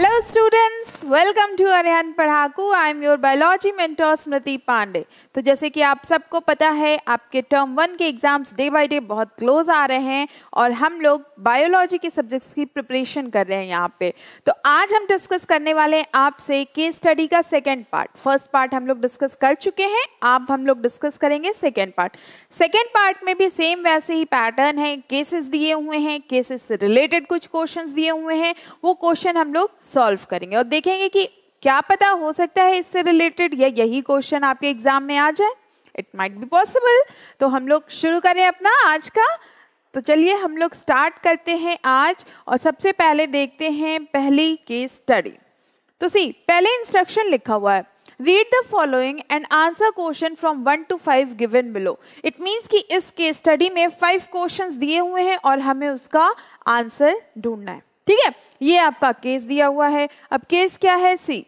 Hello students welcome to Arhan Padhaku I am your biology mentor Smriti Pandey. तो जैसे कि आप सबको पता है आपके टर्म वन के एग्ज़ाम्स डे बाय डे बहुत क्लोज आ रहे हैं और हम लोग बायोलॉजी के सब्जेक्ट्स की प्रिपरेशन कर रहे हैं यहाँ पे तो आज हम डिस्कस करने वाले हैं आपसे केस स्टडी का सेकेंड पार्ट फर्स्ट पार्ट हम लोग डिस्कस कर चुके हैं आप हम लोग डिस्कस करेंगे सेकेंड पार्ट सेकेंड पार्ट में भी सेम वैसे ही पैटर्न है केसेस दिए हुए हैं केसेस से रिलेटेड कुछ क्वेश्चन दिए हुए हैं वो क्वेश्चन हम लोग सॉल्व करेंगे और देखेंगे कि क्या पता हो सकता है इससे रिलेटेड या यही क्वेश्चन आपके एग्जाम में आ जाए इट माइट बी पॉसिबल तो हम लोग शुरू करें अपना आज का तो चलिए हम लोग स्टार्ट करते हैं आज और सबसे पहले देखते हैं पहली केस स्टडी तो सी पहले इंस्ट्रक्शन लिखा हुआ है read the following and answer question from one to five given below it means कि इस केस स्टडी में फाइव क्वेश्चंस दिए हुए हैं और हमें उसका आंसर ढूंढना है ठीक है ये आपका केस दिया हुआ है अब केस क्या है सी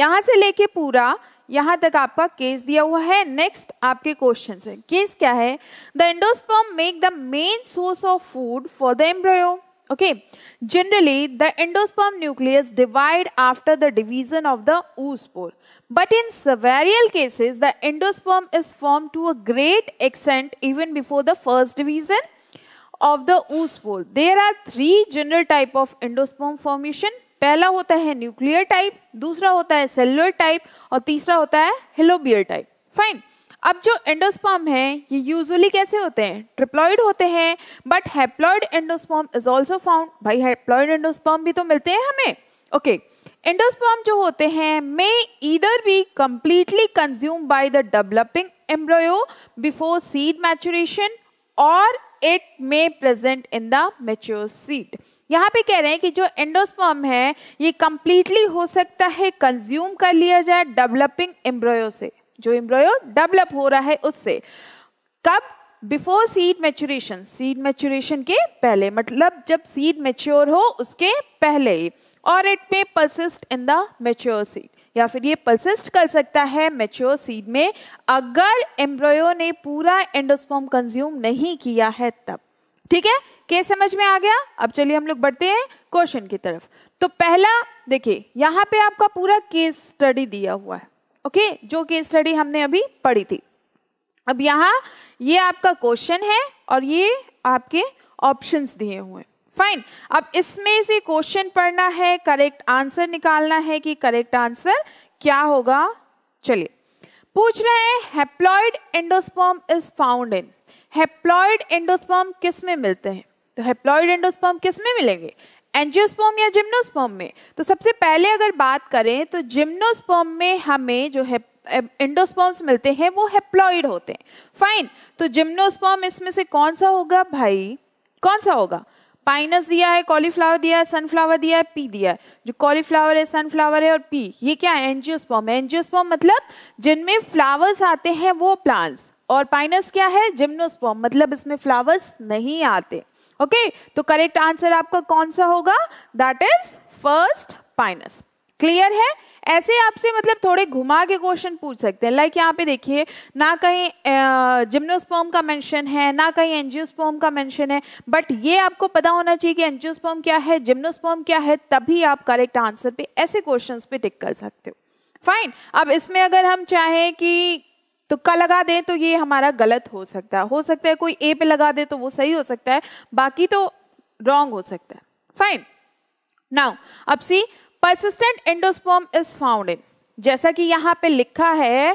यहां से लेके पूरा यहां तक आपका केस दिया हुआ है नेक्स्ट आपके क्वेश्चन है केस क्या है the endosperm make the main source of food for the embryo okay generally the endosperm nucleus divide after the division of the oospore but in several cases the endosperm is form to a great extent even before the first division of the oospore there are three general type of endosperm formation पहला होता है nuclear type दूसरा होता है cellular type और तीसरा होता है हेलोबियर टाइप फाइन अब जो एंडोस्पर्म है ये यूजुअली कैसे होते हैं ट्रिप्लॉयड होते हैं but haploid endosperm is also found भाई हैप्लॉयड एंडोस्पर्म भी तो मिलते हैं हमें ओके okay. एंडोस्पर्म जो होते हैं may either be completely consume by the developing embryo before seed maturation और it may present in the mature seed यहाँ पे कह रहे हैं कि जो एंडोस्पर्म है ये कम्प्लीटली हो सकता है कंज्यूम कर लिया जाए डेवलपिंग एम्ब्रयो से जो एम्ब्रयो डेवलप हो रहा है उससे कब before seed maturation seed maturation के पहले मतलब जब सीड मेच्योर हो उसके पहले और it may persist in the mature seed या फिर ये परसिस्ट कर सकता है मेच्योर सीड में अगर एम्ब्रोयो ने पूरा एंडोस्पर्म कंज्यूम नहीं किया है तब ठीक है के समझ में आ गया अब चलिए हम लोग बढ़ते हैं क्वेश्चन की तरफ तो पहला देखिए यहाँ पे आपका पूरा केस स्टडी दिया हुआ है ओके जो केस स्टडी हमने अभी पढ़ी थी अब यहाँ ये आपका क्वेश्चन है और ये आपके ऑप्शंस दिए हुए हैं फाइन अब इसमें से क्वेश्चन पढ़ना है करेक्ट आंसर निकालना है कि करेक्ट आंसर क्या होगा चलिए पूछ रहे हैं haploid endosperm is found in haploid endosperm किस में मिलते हैं तो हेप्लॉइड एंडोस्पर्म किस में मिलेंगे एंजियोस्पर्म या जिम्नोस्पर्म में तो सबसे पहले अगर बात करें तो जिम्नोस्पर्म में हमें जो है एंडोस्पर्म्स eh, मिलते हैं वो हेप्लॉइड होते हैं फाइन तो जिम्नोस्पर्म इसमें से कौन सा होगा भाई कौन सा होगा पाइनस दिया है कॉलीफ्लावर दिया है सनफ्लावर दिया है पी दिया है जो कॉलीफ्लावर है सनफ्लावर है और पी ये क्या है एनजियोस्पॉम एनजियोस्पॉम मतलब जिनमें फ्लावर्स आते हैं वो प्लांट्स और पाइनस क्या है जिम्नोस्पॉम मतलब इसमें फ्लावर्स नहीं आते ओके okay? तो करेक्ट आंसर आपका कौन सा होगा that is first pinus clear है ऐसे आपसे मतलब थोड़े घुमा के क्वेश्चन पूछ सकते हैं लाइक यहाँ पे देखिए ना कहीं जिम्नोस्पोम का मेंशन है ना कहीं एनजियोस्पोम का मेंशन है बट ये आपको पता होना चाहिए कि एनजियोस्पोम क्या है जिम्नोस्पोम क्या है तभी आप करेक्ट आंसर पे ऐसे क्वेश्चंस पे टिक कर सकते हो फाइन अब इसमें अगर हम चाहें कि तुक्का लगा दें तो ये हमारा गलत हो सकता है हो सकता है कोई ए पे लगा दे तो वो सही हो सकता है बाकी तो रॉन्ग हो सकता है फाइन नाउ अब C persistent endosperm is found in जैसा कि यहाँ पे लिखा है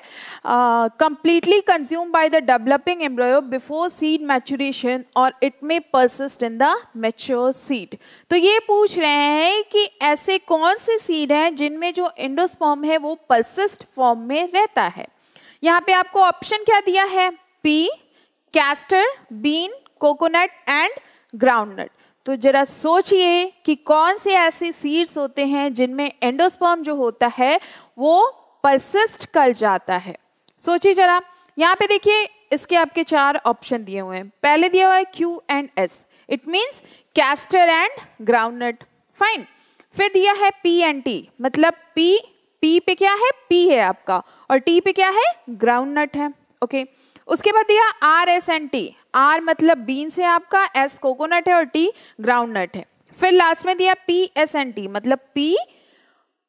completely consume by the developing embryo before seed maturation और it may persist in the mature seed तो ये पूछ रहे हैं कि ऐसे कौन से सीड हैं जिनमें जो इंडोस्पॉम है वो परसिस्ट फॉर्म में रहता है यहाँ पे आपको ऑप्शन क्या दिया है P castor bean coconut and groundnut तो जरा सोचिए कि कौन से ऐसे सीड्स होते हैं जिनमें एंडोस्पर्म जो होता है वो परसिस्ट कर जाता है सोचिए जरा यहाँ पे देखिए इसके आपके चार ऑप्शन दिए हुए हैं पहले दिया हुआ है Q and S it means castor and groundnut fine फिर दिया है पी एंड टी मतलब पी पी पे क्या है पी है आपका और टी पे क्या है ग्राउंडनट है ओके okay. उसके बाद दिया R S and T R मतलब बीन्स है आपका एस कोकोनट है और टी ग्राउंडनट है फिर लास्ट में दिया पी एस एंड टी मतलब पी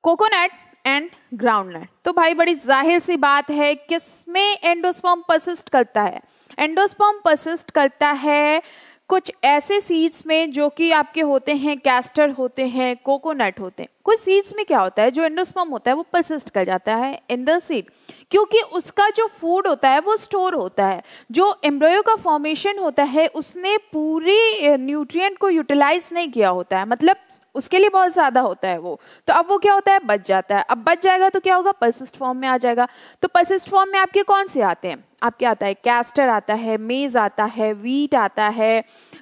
कोकोनट एंड ग्राउंडनट तो भाई बड़ी जाहिर सी बात है किसमें एंडोस्पर्म परसिस्ट करता है एंडोस्पर्म परसिस्ट करता है कुछ ऐसे सीड्स में जो कि आपके होते हैं कैस्टर होते हैं कोकोनट होते हैं कुछ सीड्स में क्या होता है जो एंडोस्पर्म होता है वो परसिस्ट कर जाता है इन द सीड क्योंकि उसका जो फूड होता है वो स्टोर होता है जो एम्ब्रॉयो का फॉर्मेशन होता है उसने पूरे न्यूट्रिएंट को यूटिलाइज नहीं किया होता है मतलब उसके लिए बहुत ज़्यादा होता है वो तो अब वो क्या होता है बच जाता है अब बच जाएगा तो क्या होगा परसिस्ट फॉर्म में आ जाएगा तो परसिस्ट फॉर्म में आपके कौन से आते हैं आपके आता है कैस्टर आता है मेज़ आता है वीट आता है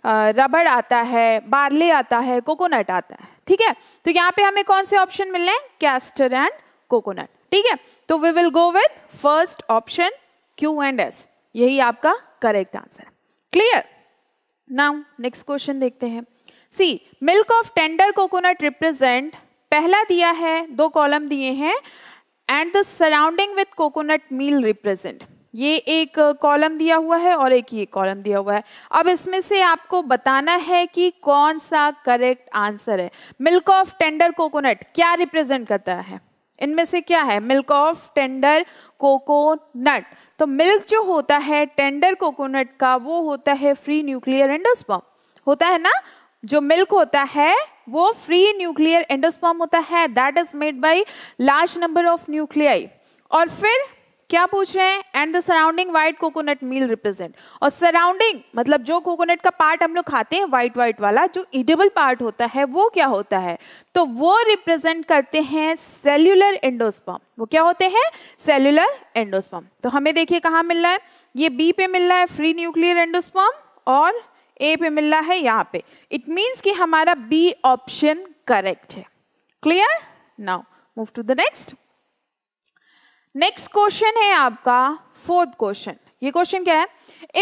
रबड़ आता है बार्ले आता है कोकोनट आता है ठीक है तो यहाँ पे हमें कौन से ऑप्शन मिल रहे हैं कैस्टर एंड कोकोनट ठीक है तो we will go with first option Q and S यही आपका correct answer clear now next question देखते हैं C milk of tender coconut represent पहला दिया है दो कॉलम दिए हैं and the surrounding with coconut meal represent ये एक कॉलम दिया हुआ है और एक ये कॉलम दिया हुआ है अब इसमें से आपको बताना है कि कौन सा करेक्ट आंसर है मिल्क ऑफ टेंडर कोकोनट क्या रिप्रेजेंट करता है इनमें से क्या है मिल्क ऑफ टेंडर कोकोनट तो मिल्क जो होता है टेंडर कोकोनट का वो होता है फ्री न्यूक्लियर एंडोस्पम होता है ना जो मिल्क होता है वो फ्री न्यूक्लियर एंडोस्पम होता है that is made by large number of nuclei और फिर क्या पूछ रहे हैं and the surrounding white coconut meal represent और सराउंडिंग मतलब जो कोकोनट का पार्ट हम लोग खाते हैं व्हाइट व्हाइट वाला जो ईडेबल पार्ट होता है वो क्या होता है तो वो रिप्रेजेंट करते हैं सेल्युलर एंडोस्पम वो क्या होते हैं सेल्युलर एंडोस्पम तो हमें देखिए कहाँ मिल रहा है ये बी पे मिल रहा है फ्री न्यूक्लियर एंडोस्पम और ए पे मिल रहा है यहाँ पे इट मीन्स कि हमारा बी ऑप्शन करेक्ट है clear now move to the next next question है आपका फोर्थ क्वेश्चन ये क्वेश्चन क्या है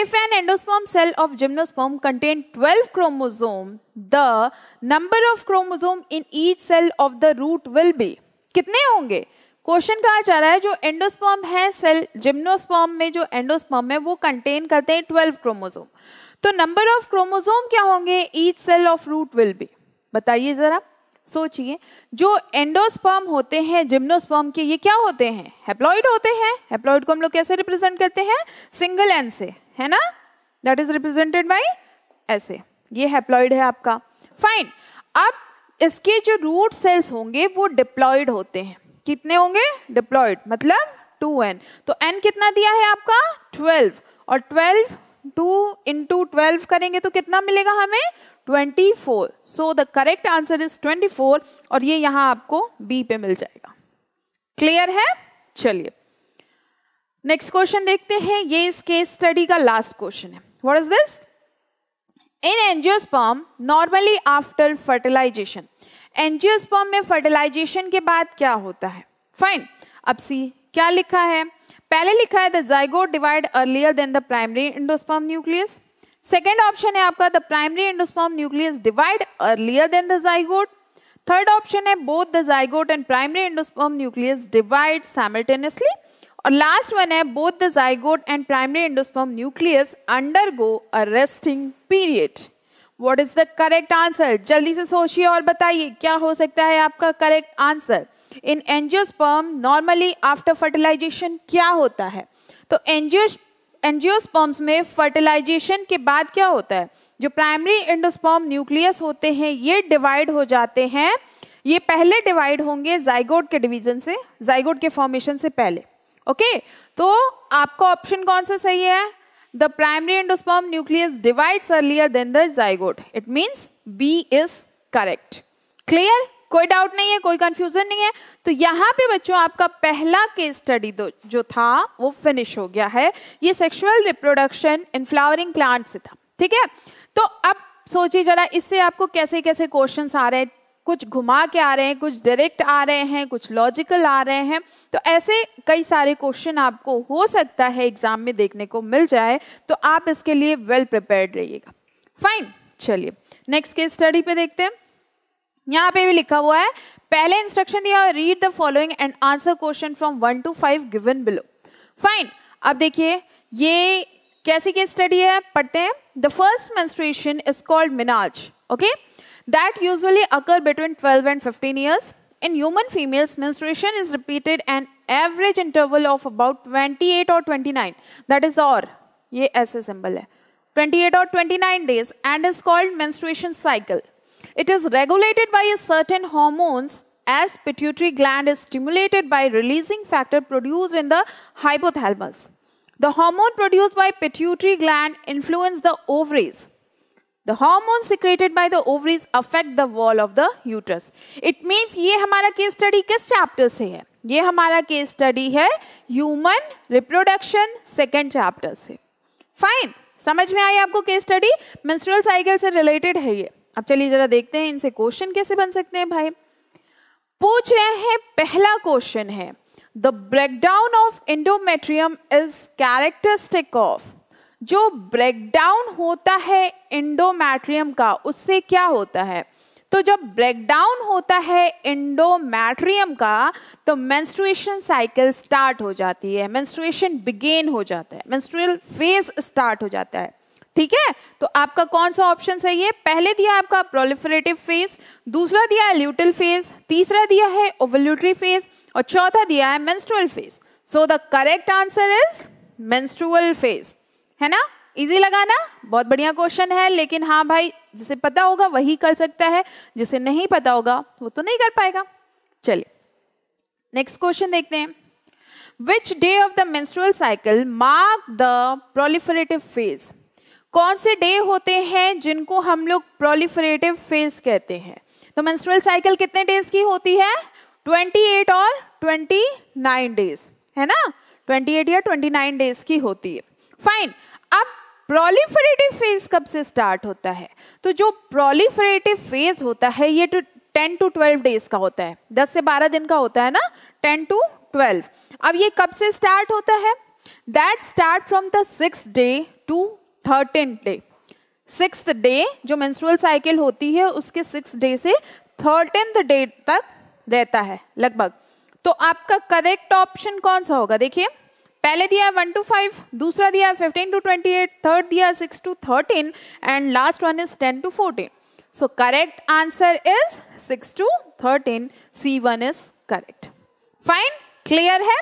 if an endosperm cell of gymnosperm contain 12 chromosome the number of chromosome in each cell of the root will be कितने होंगे question कहा जा रहा है जो एंडोस्पर्म है सेल जिम्नोस्पर्म में जो एंडोस्पर्म है वो कंटेन करते हैं 12 क्रोमोजोम तो नंबर ऑफ क्रोमोजोम क्या होंगे each cell of root will be बताइए जरा सोचिए जो एंडोस्पर्म होते हैं जिम्नोस्पर्म के ये क्या होते हैं हेप्लॉइड होते हैं हेप्लॉइड को हम लोग कैसे रिप्रेजेंट करते हैं सिंगल एन से है ना दैट इज रिप्रेजेंटेड बाई ऐसे ये हेप्लॉइड है आपका फाइन अब इसके जो रूट सेल्स होंगे वो डिप्लॉइड होते हैं कितने होंगे डिप्लॉइड मतलब टू एन तो एन कितना दिया है आपका ट्वेल्व और ट्वेल्व टू इंटू ट्वेल्व करेंगे तो कितना मिलेगा हमें 24 so the correct answer is 24 और ये यहाँ आपको बी पे मिल जाएगा क्लियर है चलिए नेक्स्ट क्वेश्चन देखते हैं ये इस केस स्टडी का लास्ट क्वेश्चन है what is this in angiosperm normally after fertilization angiosperm में फर्टिलाइजेशन के बाद क्या होता है फाइन अब सी क्या लिखा है पहले लिखा है the zygote divide earlier than the primary endosperm nucleus second option है आपका the primary endosperm nucleus divide earlier than the zygote third option है both the zygote and primary endosperm nucleus divide simultaneously और last one है both the zygote and primary endosperm nucleus undergo arresting period what is the correct answer जल्दी से सोचिए और बताइए क्या हो सकता है आपका correct answer in angiosperm normally after fertilization क्या होता है तो एंजियोस्पर्म एंजियोस्पर्म्स में फर्टिलाइजेशन के बाद क्या होता है जो प्राइमरी एंडोस्पर्म न्यूक्लियस होते हैं ये डिवाइड हो जाते हैं ये पहले डिवाइड होंगे जाइगोड के डिवीजन से जाइगोड के फॉर्मेशन से पहले ओके तो आपका ऑप्शन कौन सा सही है the primary endosperm nucleus divides earlier than the it means B is correct clear कोई डाउट नहीं है कोई कंफ्यूजन नहीं है तो यहाँ पे बच्चों आपका पहला केस स्टडी जो था वो फिनिश हो गया है ये sexual reproduction in flowering plant से था ठीक है तो अब सोचिए जरा इससे आपको कैसे कैसे क्वेश्चन आ रहे हैं कुछ घुमा के आ रहे हैं कुछ डायरेक्ट आ रहे हैं कुछ लॉजिकल आ रहे हैं तो ऐसे कई सारे क्वेश्चन आपको हो सकता है एग्जाम में देखने को मिल जाए तो आप इसके लिए वेल प्रिपेयर्ड रहिएगा फाइन चलिए नेक्स्ट केस स्टडी पे देखते हैं यहाँ पे भी लिखा हुआ है पहले इंस्ट्रक्शन दिया read the following and answer question from one to five given below fine अब देखिए ये कैसी की स्टडी है पढ़ते हैं the first menstruation is called menarche okay that usually occur between twelve and fifteen years in human females menstruation is repeated an average interval of about twenty eight और 29 that is और ये ऐसे symbol है twenty eight और 29 days and is called menstruation cycle It is regulated by certain hormones as pituitary gland is stimulated by releasing factor produced in the hypothalamus. The hormone produced by pituitary gland influence the ovaries. The hormones secreted by the ovaries affect the wall of the uterus. It means ये हमारा case study किस chapter से है ये हमारा case study है human reproduction second chapter से fine समझ में आई आपको केस स्टडी मेंस्ट्रुअल साइकिल से रिलेटेड है ये अब चलिए जरा देखते हैं इनसे क्वेश्चन कैसे बन सकते हैं भाई पूछ रहे हैं पहला क्वेश्चन है the breakdown of endometrium is characteristic of जो ब्रेकडाउन होता है इंडोमैट्रियम का उससे क्या होता है तो जब ब्रेकडाउन होता है इंडोमैट्रियम का तो मेंस्ट्रुएशन साइकिल स्टार्ट हो जाती है मेंस्ट्रुएशन बिगेन हो जाता है मेंस्ट्रुअल फेज स्टार्ट हो जाता है ठीक है तो आपका कौन सा ऑप्शन सही है पहले दिया आपका प्रोलिफरेटिव फेज दूसरा दिया है ल्यूटल फेज तीसरा दिया है ओवल्यूटरी फेज और चौथा दिया है menstrual phase so the correct answer is menstrual phase है ना इजी लगा ना बहुत बढ़िया क्वेश्चन है लेकिन हाँ भाई जिसे पता होगा वही कर सकता है जिसे नहीं पता होगा वो तो नहीं कर पाएगा चलिए नेक्स्ट क्वेश्चन देखते हैं which day of the menstrual cycle mark the proliferative phase कौन से डे होते हैं जिनको हम लोग प्रोलिफरेटिव फेज कहते हैं तो मेंस्ट्रुअल साइकिल कितने डेज की होती है 28 और 29 डेज है ना 28 या 29 डेज की होती है फाइन अब प्रोलिफरेटिव फेज कब से स्टार्ट होता है तो जो प्रोलिफरेटिव फेज होता है ये two ten to twelve days का होता है दस से बारह दिन का होता है ना टेन टू ट्वेल्व अब ये कब से स्टार्ट होता है that start from the six day to thirteen day six day जो मेंस्ट्रुअल साइकिल होती है उसके सिक्स डे से थर्टीन डे तक रहता है लगभग तो आपका करेक्ट ऑप्शन कौन सा होगा देखिए पहले दिया है वन टू फाइव दूसरा दिया है fifteen to twenty eight third दिया है six to thirteen and last one is ten to fourteen so correct answer is six to thirteen C one is correct fine clear है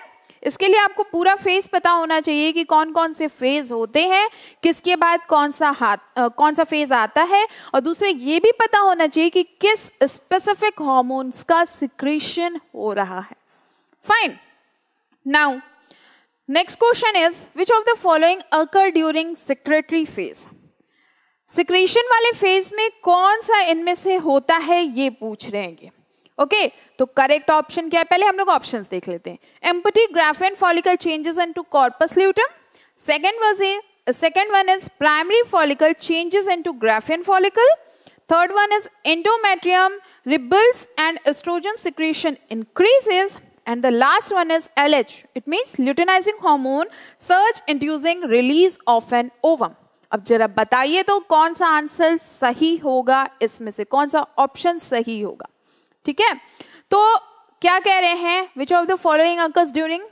इसके लिए आपको पूरा फेज पता होना चाहिए कि कौन कौन से फेज होते हैं किसके बाद कौन सा हाथ कौन सा फेज आता है और दूसरे ये भी पता होना चाहिए कि किस स्पेसिफिक हॉर्मोन्स का सिक्रेशन हो रहा है fine now next question is which of the following occur during secretory phase secretion वाले फेज में कौन सा इनमें से होता है ये पूछ रहे हैं ओके तो करेक्ट ऑप्शन क्या है पहले हम लोग ऑप्शन देख लेते हैं empty Graaf and follicle changes into corpus luteum second was a second one is primary follicle changes into Graaf and follicle third one is endometrium rebuilds and estrogen secretion and the last one is L H it means luteinizing hormone surge inducing release of an ovum अब जरा बताइए तो कौन सा answer सही होगा इसमें से कौन सा ऑप्शन सही होगा ठीक है तो क्या कह रहे हैं which of the following occurs during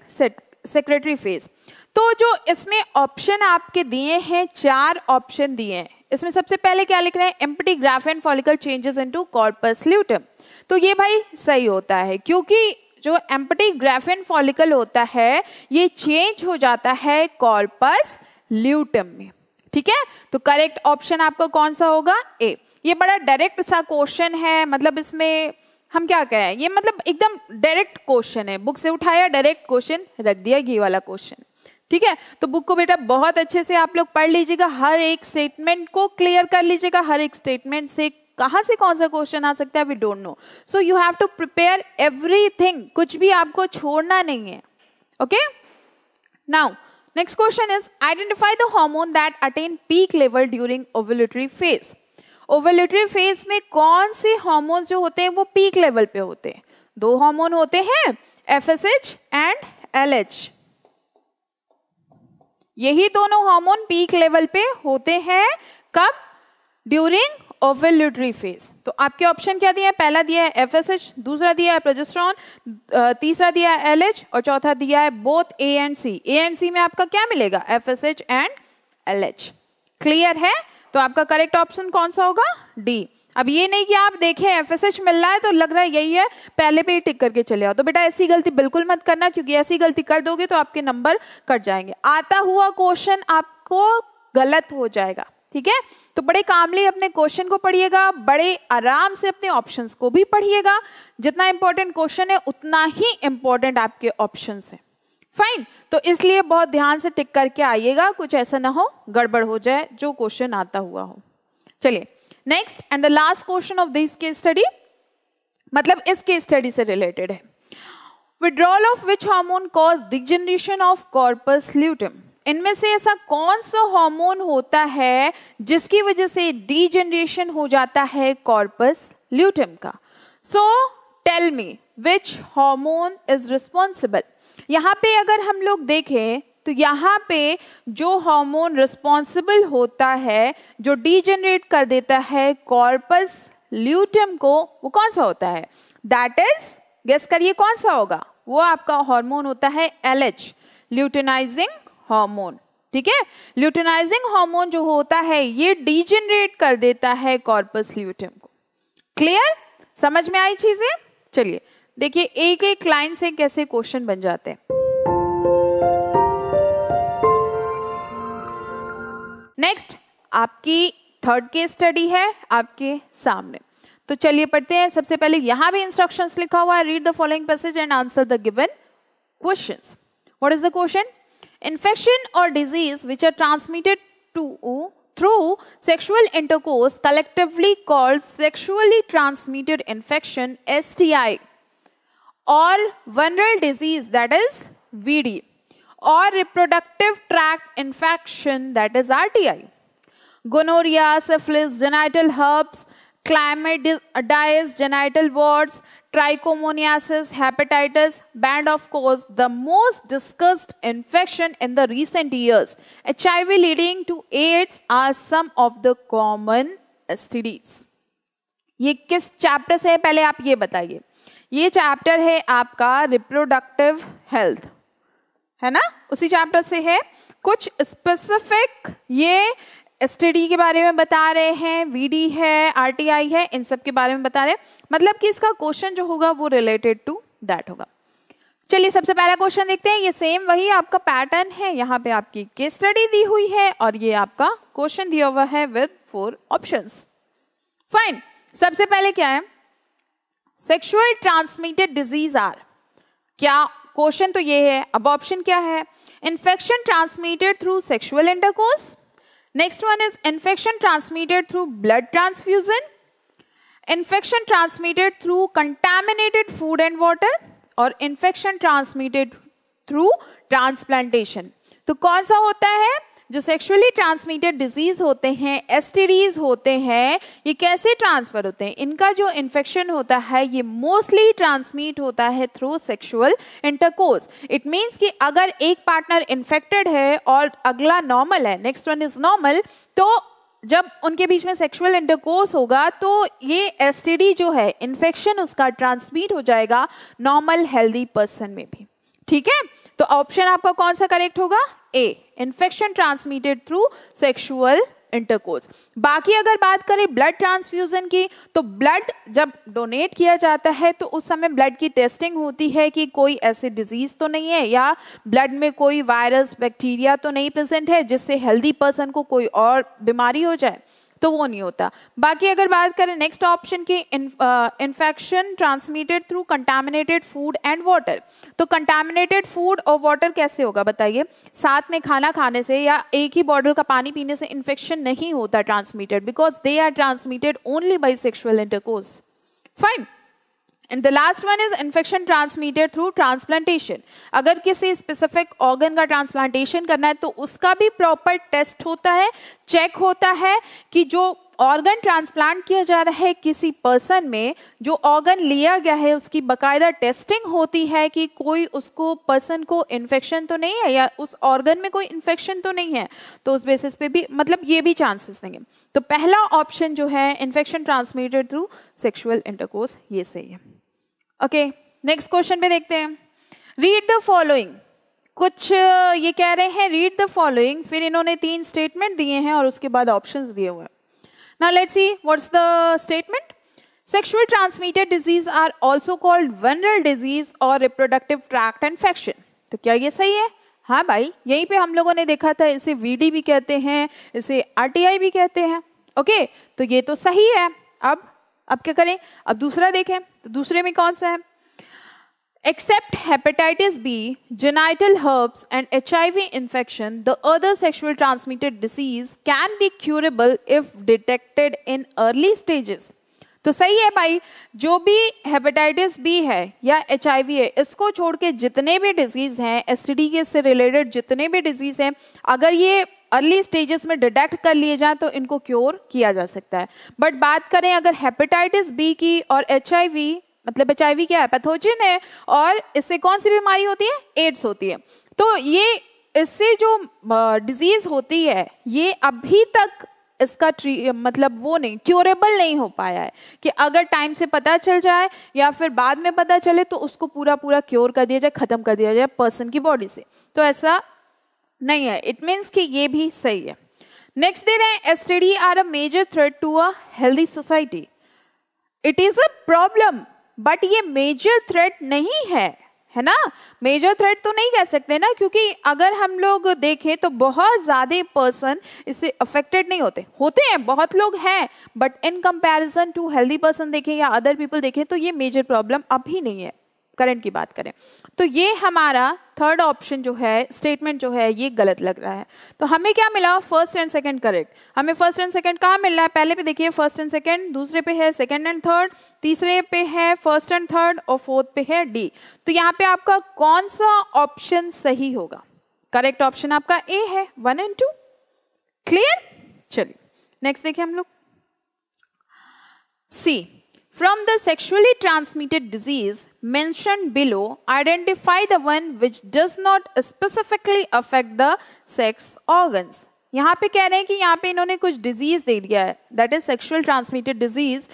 secretory phase तो जो इसमें ऑप्शन आपके दिए हैं चार ऑप्शन दिए हैं इसमें सबसे पहले क्या लिख रहे हैं empty Graaf and follicle changes into corpus luteum तो ये भाई सही होता है क्योंकि जो एम्पटी ग्राफ एंड फॉलिकल होता है ये चेंज हो जाता है कॉर्पस ल्यूटम में ठीक है तो करेक्ट ऑप्शन आपका कौन सा होगा ए ये बड़ा डायरेक्ट सा क्वेश्चन है मतलब इसमें हम क्या कहें ये मतलब एकदम डायरेक्ट क्वेश्चन है बुक से उठाया डायरेक्ट क्वेश्चन रख दिया घी वाला क्वेश्चन ठीक है तो बुक को बेटा बहुत अच्छे से आप लोग पढ़ लीजिएगा हर एक स्टेटमेंट को क्लियर कर लीजिएगा हर एक स्टेटमेंट से कहां से कौन सा क्वेश्चन आ सकता है we don't know so you have to prepare everything कुछ भी आपको छोड़ना नहीं है okay now next question is identify the hormone that attain peak level during ovulatory phase ovulatory phase में कौन से हार्मोन जो होते हैं वो पीक लेवल पे होते हैं दो हॉर्मोन होते हैं एफ एंड एल यही दोनों हार्मोन पीक लेवल पे होते हैं कब ड्यूरिंग ओवल्यूटरी फेज तो आपके ऑप्शन क्या दिया है पहला दिया है एच दूसरा दिया है प्रोजेस्ट्रॉन तीसरा दिया है एच और चौथा दिया है both A and C A and C में आपका क्या मिलेगा एच एंड एच क्लियर है तो आपका करेक्ट ऑप्शन कौन सा होगा डी अब ये नहीं कि आप देखें एफ मिल रहा है तो लग रहा है यही है पहले पे ही टिक करके चले आओ तो बेटा ऐसी गलती बिल्कुल मत करना क्योंकि ऐसी गलती कर दोगे तो आपके नंबर कट जाएंगे आता हुआ क्वेश्चन आपको गलत हो जाएगा ठीक है तो बड़े कामली अपने क्वेश्चन को पढ़िएगा बड़े आराम से अपने ऑप्शंस को भी पढ़िएगा जितना इंपॉर्टेंट क्वेश्चन है उतना ही इंपॉर्टेंट आपके ऑप्शंस हैं फाइन तो इसलिए बहुत ध्यान से टिक करके आइएगा कुछ ऐसा ना हो गड़बड़ हो जाए जो क्वेश्चन आता हुआ हो चलिए next and the last question of this case study मतलब इस केस स्टडी से रिलेटेड है withdrawal of which hormone cause degeneration of corpus luteum इनमें से ऐसा कौन सा हार्मोन होता है जिसकी वजह से डिजनरेशन हो जाता है कॉर्पस ल्यूटम का so tell me which hormone is responsible यहाँ पे अगर हम लोग देखें तो यहाँ पे जो हार्मोन रिस्पॉन्सिबल होता है जो डीजनरेट कर देता है कॉर्पस ल्यूटम को वो कौन सा होता है दैट इज गेस करिए कौन सा होगा वो आपका हार्मोन होता है एल एच ल्यूटनाइजिंग हार्मोन ठीक है ल्यूटनाइजिंग हार्मोन जो होता है ये डीजनरेट कर देता है कॉर्पस ल्यूटम को क्लियर समझ में आई चीजें चलिए देखिए एक एक लाइन से कैसे क्वेश्चन बन जाते हैं नेक्स्ट आपकी थर्ड केस स्टडी है आपके सामने तो चलिए पढ़ते हैं सबसे पहले यहां भी इंस्ट्रक्शंस लिखा हुआ है read the following message and answer the given questions what is the question infection और disease which are transmitted to through sexual intercourse collectively called sexually transmitted infection S T I or venereal disease that is VD or reproductive tract infection that is RTI. Gonorrhea, syphilis, genital herpes, chlamydia, genital warts, trichomoniasis, hepatitis, and of course the most discussed infection in the recent years. HIV leading to AIDS are some of the common STDs. ये किस chapter से है पहले आप ये बताइए ये chapter है आपका रिप्रोडक्टिव हेल्थ है ना उसी चैप्टर से है कुछ स्पेसिफिक ये स्टडी के बारे में बता रहे हैं वीडी है आरटीआई है इन सब के बारे में बता रहे हैं मतलब कि इसका क्वेश्चन जो होगा वो रिलेटेड टू दैट होगा चलिए सबसे पहला क्वेश्चन देखते हैं ये सेम वही आपका पैटर्न है यहाँ पे आपकी केस स्टडी दी हुई है और ये आपका क्वेश्चन दिया हुआ है विद फोर ऑप्शंस फाइन सबसे पहले क्या है सेक्सुअल ट्रांसमिटेड डिजीज आर क्या क्वेश्चन तो ये है अब ऑप्शन क्या है infection transmitted through sexual intercourse next one is infection transmitted through blood transfusion infection transmitted through contaminated food and water और इन्फेक्शन ट्रांसमिटेड थ्रू ट्रांसप्लांटेशन तो कौन सा होता है जो सेक्सुअली ट्रांसमिटेड डिजीज़ होते हैं एसटीडीज होते हैं ये कैसे ट्रांसफ़र होते हैं इनका जो इन्फेक्शन होता है ये मोस्टली ट्रांसमिट होता है through sexual intercourse it means कि अगर एक पार्टनर इन्फेक्टेड है और अगला नॉर्मल है नेक्स्ट वन इज़ नॉर्मल तो जब उनके बीच में सेक्सुअल इंटरकोर्स होगा तो ये एसटीडी जो है इन्फेक्शन उसका ट्रांसमिट हो जाएगा नॉर्मल हेल्दी पर्सन में भी ठीक है तो ऑप्शन आपका कौन सा करेक्ट होगा A infection transmitted through sexual intercourse बाकी अगर बात करें ब्लड ट्रांसफ्यूजन की तो ब्लड जब डोनेट किया जाता है तो उस समय ब्लड की टेस्टिंग होती है कि कोई ऐसी डिजीज तो नहीं है या ब्लड में कोई वायरस बैक्टीरिया तो नहीं प्रेजेंट है जिससे हेल्दी पर्सन को कोई और बीमारी हो जाए तो वो नहीं होता बाकी अगर बात करें नेक्स्ट ऑप्शन की infection transmitted through contaminated food and water तो कंटामिनेटेड फूड और वाटर कैसे होगा बताइए साथ में खाना खाने से या एक ही बॉटल का पानी पीने से इन्फेक्शन नहीं होता transmitted because they are transmitted only by sexual intercourse fine and the last one is infection transmitted through transplantation अगर किसी स्पेसिफिक ऑर्गन का ट्रांसप्लांटेशन करना है तो उसका भी प्रॉपर टेस्ट होता है चेक होता है कि जो ऑर्गन ट्रांसप्लांट किया जा रहा है किसी पर्सन में जो ऑर्गन लिया गया है उसकी बकायदा टेस्टिंग होती है कि कोई उसको पर्सन को इन्फेक्शन तो नहीं है या उस ऑर्गन में कोई इन्फेक्शन तो नहीं है तो उस बेसिस पे भी मतलब ये भी चांसेस देंगे तो पहला ऑप्शन जो है infection transmitted through sexual intercourse ये सही है ओके नेक्स्ट क्वेश्चन पे देखते हैं रीड द फॉलोइंग कुछ ये कह रहे हैं रीड द फॉलोइंग फिर इन्होंने तीन स्टेटमेंट दिए हैं और उसके बाद ऑप्शन दिए हुए ना let see what's the statement sexual transmitted disease are also called venereal disease और रिप्रोडक्टिव ट्रैक्ट इन्फेक्शन तो क्या ये सही है हाँ भाई यहीं पे हम लोगों ने देखा था इसे वी भी कहते हैं इसे आर भी कहते हैं ओके तो ये तो सही है अब अब क्या करें अब दूसरा देखें Except hepatitis B, genital herpes, and HIV infection, the other sexual transmitted disease can be curable if detected in early stages. तो सही है भाई जो भी हेपेटाइटिस बी है या एच है इसको छोड़ के जितने भी डिजीज़ हैं एस के से रिलेटेड जितने भी डिजीज़ हैं अगर ये अर्ली स्टेजेस में डिटेक्ट कर लिए जाए तो इनको क्योर किया जा सकता है बट बात करें अगर हेपेटाइटिस बी की और एच मतलब एच क्या है पैथोजन है और इससे कौन सी बीमारी होती है एड्स होती है तो ये इससे जो डिजीज़ होती है ये अभी तक इसका ट्री मतलब वो नहीं क्योरेबल नहीं हो पाया है कि अगर टाइम से पता चल जाए या फिर बाद में पता चले तो उसको पूरा पूरा क्योर कर दिया जाए ख़त्म कर दिया जाए पर्सन की बॉडी से तो ऐसा नहीं है इट मीन्स कि ये भी सही है नेक्स्ट दे रहे हैं STD are a major threat to a healthy society it is a problem but ये मेजर थ्रेट नहीं है है ना मेजर थ्रेट तो नहीं कह सकते ना क्योंकि अगर हम लोग देखें तो बहुत ज़्यादा पर्सन इससे अफेक्टेड नहीं होते होते हैं बहुत लोग हैं but in comparison to healthy person देखें या अदर पीपल देखें तो ये मेजर प्रॉब्लम अभी नहीं है करंट की बात करें तो ये हमारा थर्ड ऑप्शन जो है स्टेटमेंट जो है ये गलत लग रहा है तो हमें क्या मिला फर्स्ट एंड सेकंड करेक्ट हमें फर्स्ट एंड सेकंड कहाँ मिल रहा है पहले पे देखिए फर्स्ट एंड सेकंड दूसरे पे है सेकंड एंड थर्ड तीसरे पे है फर्स्ट एंड थर्ड और फोर्थ पे है डी तो यहाँ पे आपका कौन सा ऑप्शन सही होगा करेक्ट ऑप्शन आपका ए है वन एंड टू क्लियर चलिए नेक्स्ट देखिए हम लोग सी From the sexually transmitted disease mentioned below, identify the one which does not specifically affect the sex organs. यहाँ पे कह रहे हैं कि यहाँ पे इन्होंने कुछ डिजीज दे दिया है that is sexual transmitted disease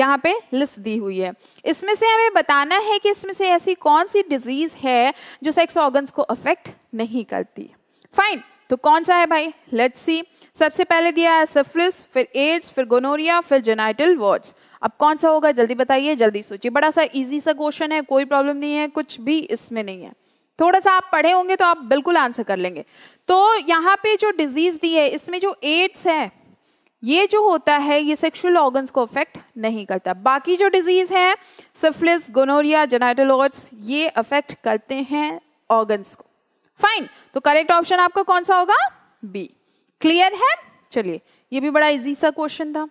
यहाँ पे लिस्ट दी हुई है इसमें से हमें बताना है कि इसमें से ऐसी कौन सी डिजीज है जो सेक्स ऑर्गन्स को अफेक्ट नहीं करती फाइन तो कौन सा है भाई लेट्स सी सबसे पहले दिया है सिफिलिस फिर एड्स फिर गोनोरिया फिर जेनाइटल वर्ड्स अब कौन सा होगा जल्दी बताइए जल्दी सोचिए बड़ा सा इजी सा क्वेश्चन है कोई प्रॉब्लम नहीं है कुछ भी इसमें नहीं है थोड़ा सा आप पढ़े होंगे तो आप बिल्कुल आंसर कर लेंगे तो यहाँ पे जो डिजीज दी है इसमें जो एड्स है ये जो होता है ये सेक्सुअल ऑर्गन्स को अफेक्ट नहीं करता बाकी जो डिजीज है सिफलिस गोनोरिया जेनाइटोलॉट्स ये अफेक्ट करते हैं ऑर्गन्स को फाइन तो करेक्ट ऑप्शन आपका कौन सा होगा बी क्लियर है चलिए ये भी बड़ा इजी सा क्वेश्चन था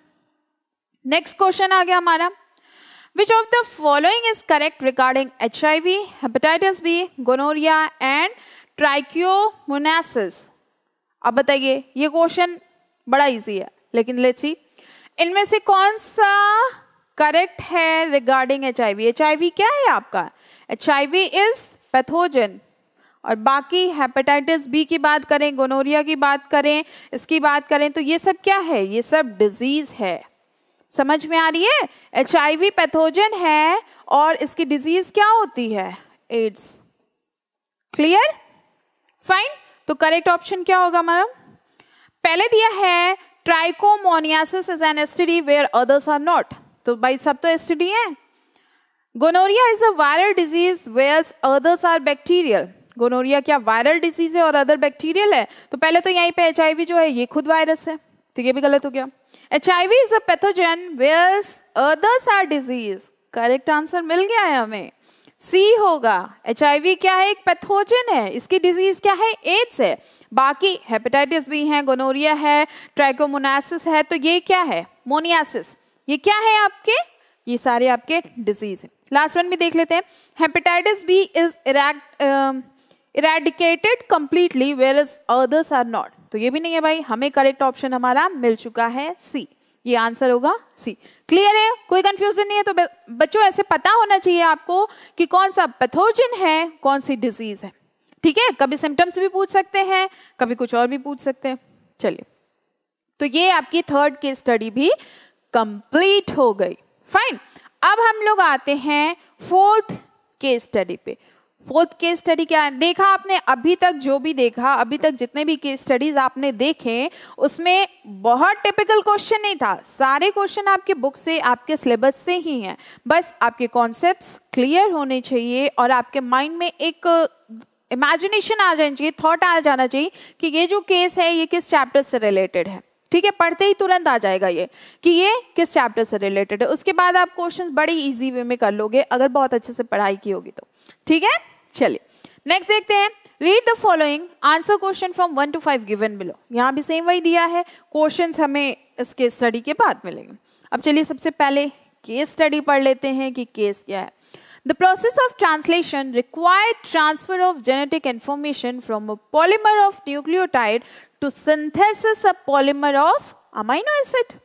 नेक्स्ट क्वेश्चन आ गया हमारा which of the following is correct regarding H I V hepatitis B gonorrhoea and trichomoniasis अब बताइए ये क्वेश्चन बड़ा इजी है लेकिन लेट्स सी इनमें से कौन सा करेक्ट है regarding H I V H I V क्या है आपका H I V is pathogen और बाकी हेपेटाइटिस बी की बात करें गोनोरिया की बात करें इसकी बात करें तो ये सब क्या है ये सब डिजीज़ है समझ में आ रही है एच पैथोजन है और इसकी डिजीज क्या होती है एड्स क्लियर फाइन तो करेक्ट ऑप्शन क्या होगा मैडम पहले दिया है trichomoniasis is an STD where others are not तो भाई सब तो एसटीडी है gonorrhoea is a viral disease where others are bacterial gonorrhoea क्या वायरल डिजीज है और अदर बैक्टीरियल है तो पहले तो यहीं पे एच जो है ये खुद वायरस है तो ये भी गलत हो गया HIV is a pathogen where others are disease. Correct answer मिल गया है हमें सी होगा एच क्या है एक पैथोजन है इसकी डिजीज क्या है एड्स है बाकी हेपेटाइटिस भी है गोनोरिया है ट्राइकोमोनासिस है तो ये क्या है मोनियासिस ये क्या है आपके ये सारे आपके डिजीज है लास्ट वन भी देख लेते हैं hepatitis B is eradicated completely where is others are not तो ये भी नहीं है भाई हमें करेक्ट ऑप्शन हमारा मिल चुका है सी ये आंसर होगा सी क्लियर है कोई कंफ्यूजन नहीं है तो बच्चों ऐसे पता होना चाहिए आपको कि कौन सा पैथोजन है कौन सी डिजीज है ठीक है कभी सिम्टम्स भी पूछ सकते हैं कभी कुछ और भी पूछ सकते हैं चलिए तो ये आपकी थर्ड की स्टडी भी कंप्लीट हो गई फाइन अब हम लोग आते हैं फोर्थ के स्टडी पे फोर्थ केस स्टडी क्या है देखा आपने अभी तक जो भी देखा अभी तक जितने भी केस स्टडीज आपने देखे उसमें बहुत टिपिकल क्वेश्चन नहीं था सारे क्वेश्चन आपके बुक से आपके सिलेबस से ही हैं बस आपके कॉन्सेप्ट्स क्लियर होने चाहिए और आपके माइंड में एक इमेजिनेशन uh, आ जानी चाहिए थॉट आ जाना चाहिए कि ये जो केस है ये किस चैप्टर से रिलेटेड है ठीक है पढ़ते ही तुरंत आ जाएगा ये कि ये किस चैप्टर से रिलेटेड है उसके बाद आप क्वेश्चंस बड़ी इजी वे में कर लोगे अगर बहुत अच्छे से पढ़ाई की होगी तो ठीक है चलिए नेक्स्ट देखते हैं read the following answer question from one to five given below यहाँ भी सेम वही दिया है क्वेश्चन हमें इसके स्टडी के बाद मिलेंगे अब चलिए सबसे पहले केस स्टडी पढ़ लेते हैं कि केस क्या है the process of translation required transfer of genetic information from a polymer of nucleotide to synthesis a polymer of amino acid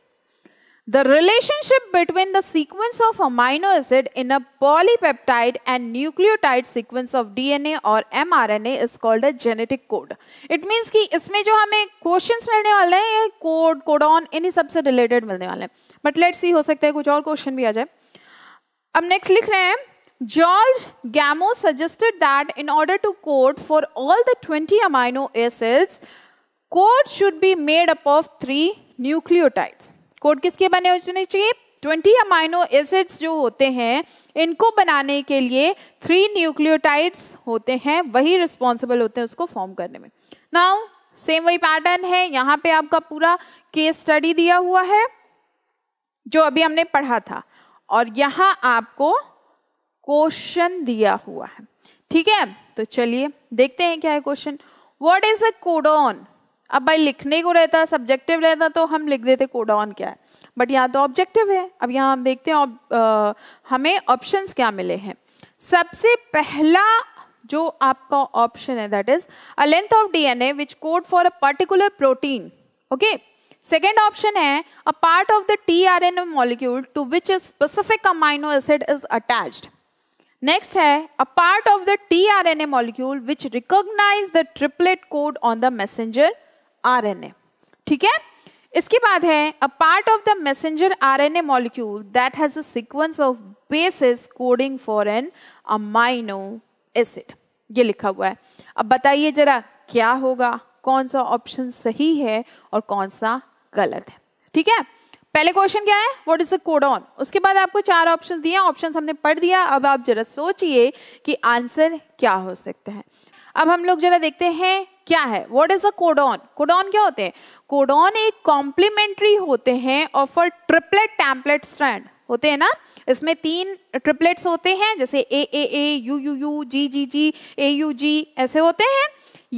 The relationship between the sequence of amino acid in a polypeptide and nucleotide sequence of DNA or mRNA is called a genetic code. It means कि इसमें jo हमें questions मिलने वाले हैं code, codon Any सब related मिलने वाले But let's see हो सकता है कुछ और question भी आ next लिख रहे हैं George Gamow suggested that in order to code for all the 20 amino acids, code should be made up of three nucleotides. Code किसके बने होने चाहिए ट्वेंटी अमाइनो एसिड्स जो होते हैं इनको बनाने के लिए थ्री न्यूक्लियोटाइड्स होते हैं वही रिस्पॉन्सिबल होते हैं उसको फॉर्म करने में नाउ सेम वही पैटर्न है यहाँ पे आपका पूरा केस स्टडी दिया हुआ है जो अभी हमने पढ़ा था और यहाँ आपको क्वेश्चन दिया हुआ है ठीक है तो चलिए देखते हैं क्या है question what is a codon अब भाई लिखने को रहता सब्जेक्टिव रहता तो हम लिख देते कोड ऑन क्या है बट यहाँ तो ऑब्जेक्टिव है अब यहाँ हम देखते हैं आ, हमें ऑप्शन क्या मिले हैं सबसे पहला जो आपका ऑप्शन है that is a length of DNA which code for a particular protein okay second option है a part of the T R N molecule to which specific amino acid is attached next है a part of the T R N A molecule which recognise the triplet code on the messenger RNA ठीक है इसके बाद है a part of the messenger R N A molecule that has sequence of bases coding for an amino acid ये लिखा हुआ है अब बताइए जरा क्या होगा कौन सा ऑप्शन सही है और कौन सा गलत है ठीक है पहले क्वेश्चन क्या है व्हाट इज अ कोडॉन उसके बाद आपको चार ऑप्शन दिए ऑप्शन हमने पढ़ दिया अब आप जरा सोचिए कि आंसर क्या हो सकता है अब हम लोग जरा देखते हैं क्या है what is a codon codon क्या होते हैं कोडॉन एक कॉम्प्लीमेंट्री होते हैं of a triplet template strand होते हैं ना इसमें तीन ट्रिपलेट्स होते हैं जैसे A A A U U U G G G A U G ऐसे होते हैं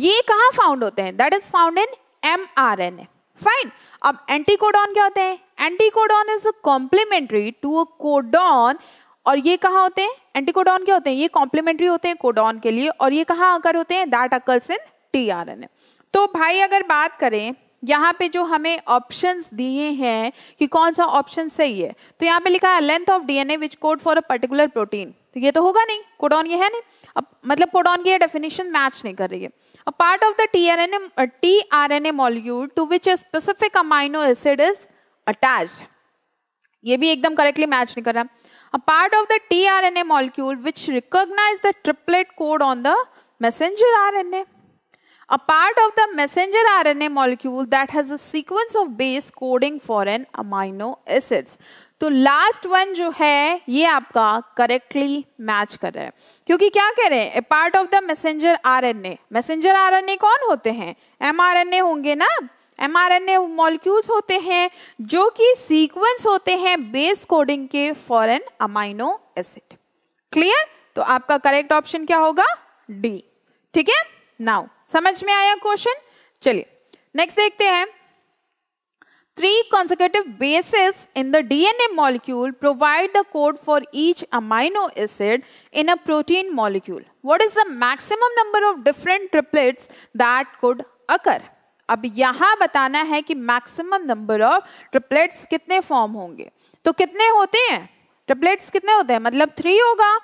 ये कहाँ फाउंड होते हैं that is found in M R N A fine अब एंटीकोडॉन क्या होते हैं anticodon is a complementary to a codon और ये कहाँ होते हैं एंटीकोडॉन क्या होते हैं ये कॉम्प्लीमेंट्री होते हैं कोडॉन के लिए और ये कहाँ अकर होते हैं that occurs in T R N A तो भाई अगर बात करें यहाँ पे जो हमें ऑप्शंस दिए हैं कि कौन सा ऑप्शन सही है तो यहाँ पे लिखा है length of DNA which code for a particular protein तो ये तो होगा नहीं कोडॉन ये है नहीं अब मतलब कोडॉन की ये डेफिनेशन मैच नहीं कर रही है a part of the T R N A T R N A molecule to which a specific amino acid is attach ये भी एकदम करेक्टली मैच नहीं कर रहा a part of the T R N A molecule which recognise the triplet code on the messenger R N A a part of the messenger RNA molecule that has a sequence of base coding for an amino acids. तो last one जो है ये आपका correctly match कर रहा है क्योंकि क्या कह रहे हैं part of the messenger RNA messenger RNA कौन होते हैं एमआरएनए होंगे ना एमआरएनए मॉलिक्यूल्स होते हैं जो कि सीक्वेंस होते हैं बेस कोडिंग के फॉरन अमाइनो एसिड क्लियर तो आपका करेक्ट ऑप्शन क्या होगा डी ठीक है नाउ समझ में आया क्वेश्चन चलिए नेक्स्ट देखते हैं three consecutive bases in the DNA molecule provide the code for each amino acid in a protein molecule what is the maximum number of different triplets that could occur अब यहां बताना है कि maximum number of triplets कितने form होंगे तो कितने होते हैं ट्रिपलेट्स कितने होते हैं मतलब थ्री होगा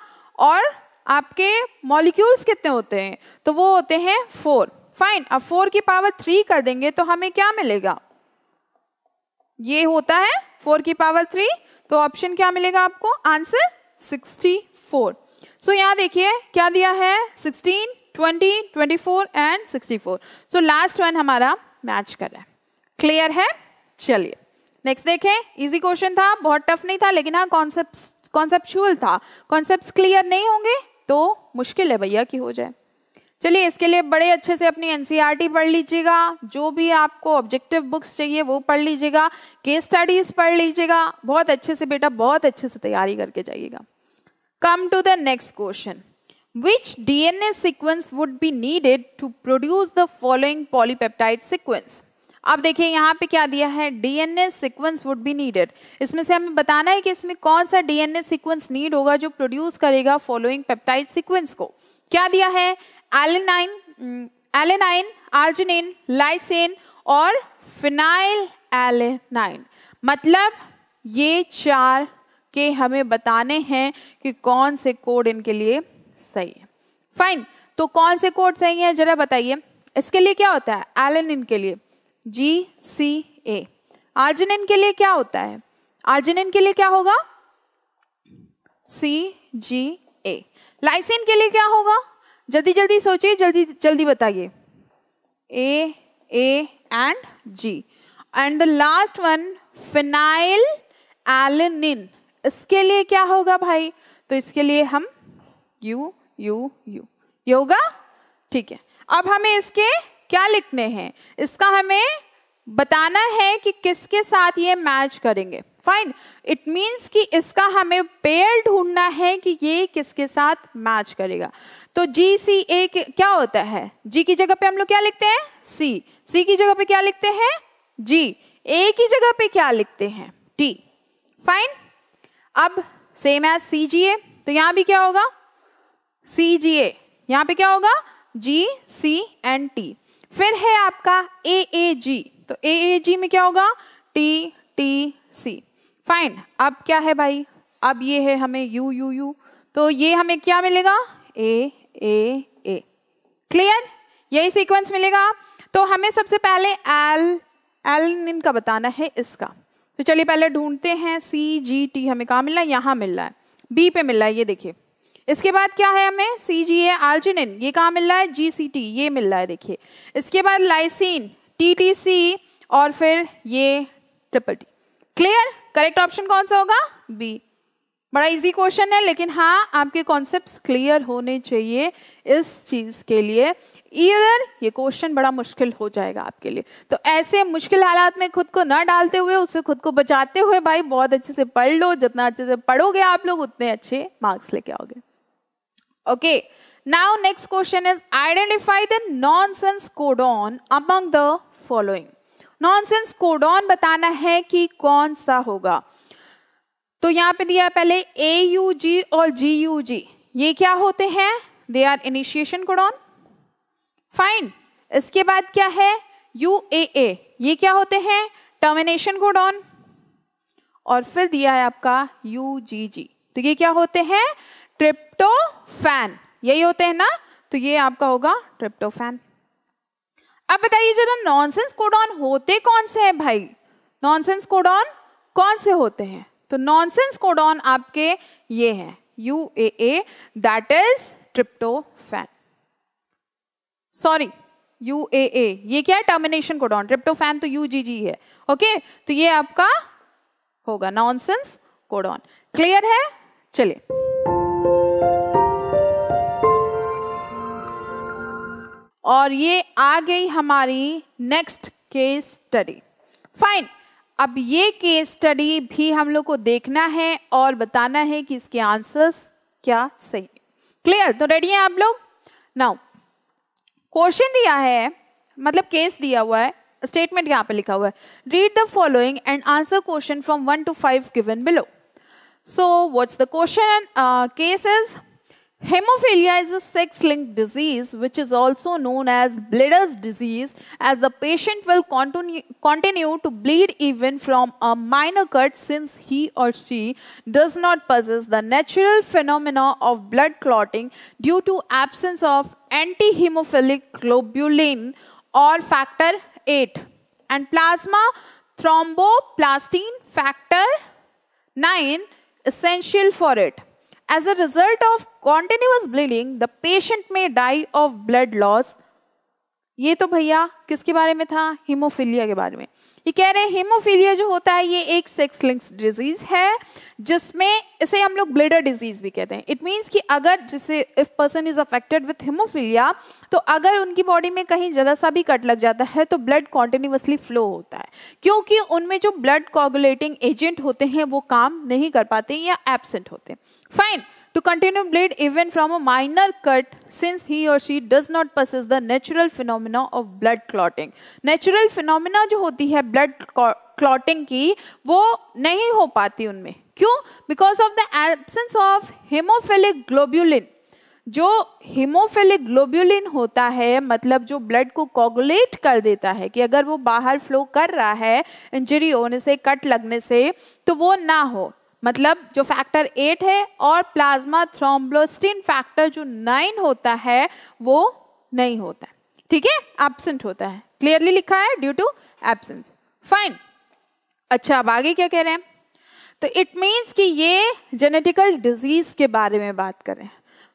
और आपके मॉलिक्यूल्स कितने होते हैं तो वो होते हैं फोर फाइन अब फोर की पावर थ्री कर देंगे तो हमें क्या मिलेगा ये होता है फोर की पावर थ्री तो ऑप्शन क्या मिलेगा आपको आंसर सिक्सटी फोर सो यहाँ देखिए क्या दिया है sixteen twenty twenty four and sixty four so last one हमारा मैच कर रहा है क्लियर है चलिए नेक्स्ट देखें इजी क्वेश्चन था बहुत टफ नहीं था लेकिन हाँ कॉन्सेप्ट कॉन्सेप्चुअल था कॉन्सेप्ट क्लियर नहीं होंगे तो मुश्किल है भैया कि हो जाए चलिए इसके लिए बड़े अच्छे से अपनी एनसीईआरटी e पढ़ लीजिएगा जो भी आपको ऑब्जेक्टिव बुक्स चाहिए वो पढ़ लीजिएगा केस स्टडीज पढ़ लीजिएगा बहुत अच्छे से बेटा बहुत अच्छे से तैयारी करके जाइएगा come to the next question which DNA sequence would be needed to produce the following polypeptide sequence अब देखिए यहाँ पे क्या दिया है DNA sequence would be needed इसमें से हमें बताना है कि इसमें कौन सा डीएनए सीक्वेंस नीड होगा जो प्रोड्यूस करेगा फॉलोइंग पेप्टाइड सीक्वेंस को क्या दिया है एलेनाइन एलेनाइन आर्जिनिन लाइसेन और फिनाइल एलेनाइन मतलब ये चार के हमें बताने हैं कि कौन से कोड इनके लिए सही है फाइन तो कौन से कोड सही है जरा बताइए इसके लिए क्या होता है एलेनिन के लिए जी सी ए आर्जिनिन के लिए क्या होता है आर्जिनिन के लिए क्या होगा सी जी ए लाइसिन के लिए क्या होगा जल्दी जल्दी सोचिए जल्दी जल्दी बताइए A A and G and the last one phenylalanine इसके लिए क्या होगा भाई तो इसके लिए हम यू यू यू ये होगा ठीक है अब हमें इसके क्या लिखने हैं इसका हमें बताना है कि किसके साथ ये मैच करेंगे फाइन इट मीन्स कि इसका हमें पेयर ढूंढना है कि ये किसके साथ मैच करेगा तो जी सी ए क्या होता है जी की जगह पे हम लोग क्या लिखते हैं सी सी की जगह पे क्या लिखते हैं जी ए की जगह पे क्या लिखते हैं टी फाइन अब same as C G A तो यहां भी क्या होगा सी जी ए यहां पे क्या होगा जी सी एंड टी फिर है आपका ए ए जी तो ए ए जी में क्या होगा टी टी सी फाइन अब क्या है भाई अब ये है हमें यू यू यू तो ये हमें क्या मिलेगा ए ए ए क्लियर यही सीक्वेंस मिलेगा तो हमें सबसे पहले एल एल का बताना है इसका तो चलिए पहले ढूंढते हैं सी जी टी हमें कहाँ मिल रहा है यहाँ मिल रहा है बी पे मिल रहा है ये देखिए इसके बाद क्या है हमें सी जी ए आर्जिनिन ये कहाँ मिल रहा है जी सी टी ये मिल रहा है देखिए इसके बाद लाइसिन टी टी सी और फिर ये triple T clear correct option कौन सा होगा बी बड़ा इजी क्वेश्चन है लेकिन हाँ आपके कॉन्सेप्ट्स क्लियर होने चाहिए इस चीज़ के लिए इधर ये क्वेश्चन बड़ा मुश्किल हो जाएगा आपके लिए तो ऐसे मुश्किल हालात में खुद को ना डालते हुए उसे खुद को बचाते हुए भाई बहुत अच्छे से पढ़ लो जितना अच्छे से पढ़ोगे आप लोग उतने अच्छे मार्क्स लेके आओगे Okay. Now next question is identify the nonsense codon among the following. Nonsense codon बताना है कि कौन सा होगा तो यहाँ पे दिया पहले ए यू जी और जी यू जी ये क्या होते हैं they are initiation codon fine इसके बाद क्या है यू ए ए ये क्या होते हैं टर्मिनेशन कोडॉन और फिर दिया है आपका यू जी जी तो ये क्या होते हैं ट्रिप्टो ट्रिप्टोफैन यही होते हैं ना तो ये आपका होगा ट्रिप्टोफैन अब बताइए जरा नॉनसेंस कोडॉन होते कौन से हैं भाई नॉनसेंस कोडॉन कौन से होते हैं तो नॉनसेंस कोडॉन आपके ये हैं U A A that is tryptophan sorry U A A ये क्या है टर्मिनेशन कोडॉन ट्रिप्टोफैन तो यू जी जी है ओके तो ये आपका होगा नॉनसेंस कोडॉन क्लियर है चलिए और ये आ गई हमारी नेक्स्ट केस स्टडी फाइन अब ये केस स्टडी भी हम लोग को देखना है और बताना है कि इसके आंसर्स क्या सही क्लियर तो रेडी हैं आप लोग नाउ क्वेश्चन दिया है मतलब केस दिया हुआ है स्टेटमेंट यहाँ पे लिखा हुआ है read the following and answer question from one to five given below so what's the question case is Hemophilia is a sex-linked disease which is also known as bleeder's disease as the patient will continue, continue to bleed even from a minor cut since he or she does not possess the natural phenomena of blood clotting due to absence of anti-hemophilic globulin or factor 8 and plasma thromboplastin factor 9 essential for it. as a result of continuous bleeding, the patient may die of blood loss. ये तो भैया किसके बारे में था haemophilia के बारे में ये कह रहे हैं हेमोफीलिया जो होता है ये एक सेक्स लिंक्स डिजीज है जिसमें इसे हम लोग ब्लेडर डिजीज भी कहते हैं इट मीन्स कि अगर जिसे if person is affected with haemophilia तो अगर उनकी बॉडी में कहीं जरा सा भी कट लग जाता है तो ब्लड कॉन्टिन्यूसली फ्लो होता है क्योंकि उनमें जो ब्लड कॉगुलेटिंग एजेंट होते हैं वो काम नहीं कर पाते या एबसेंट होते fine to continue blade even from a minor cut since he or she does not possess the natural phenomena of blood clotting natural phenomena जो होती है blood clotting की वो नहीं हो पाती उनमें क्यों because of the absence of haemophilic globulin जो हीमोफिलिक ग्लोब्यूलिन होता है मतलब जो ब्लड को कोगुलेट कर देता है कि अगर वो बाहर फ्लो कर रहा है इंजरी होने से कट लगने से तो वो ना हो मतलब जो फैक्टर एट है और प्लाज्मा थ्रोम्ब्लोस्टिन फैक्टर जो नाइन होता है वो नहीं होता ठीक है एबसेंट होता है क्लियरली लिखा है ड्यू टू एबसेंस फाइन अच्छा अब आगे क्या कह रहे हैं तो इट मीन्स कि ये जेनेटिकल डिजीज के बारे में बात करें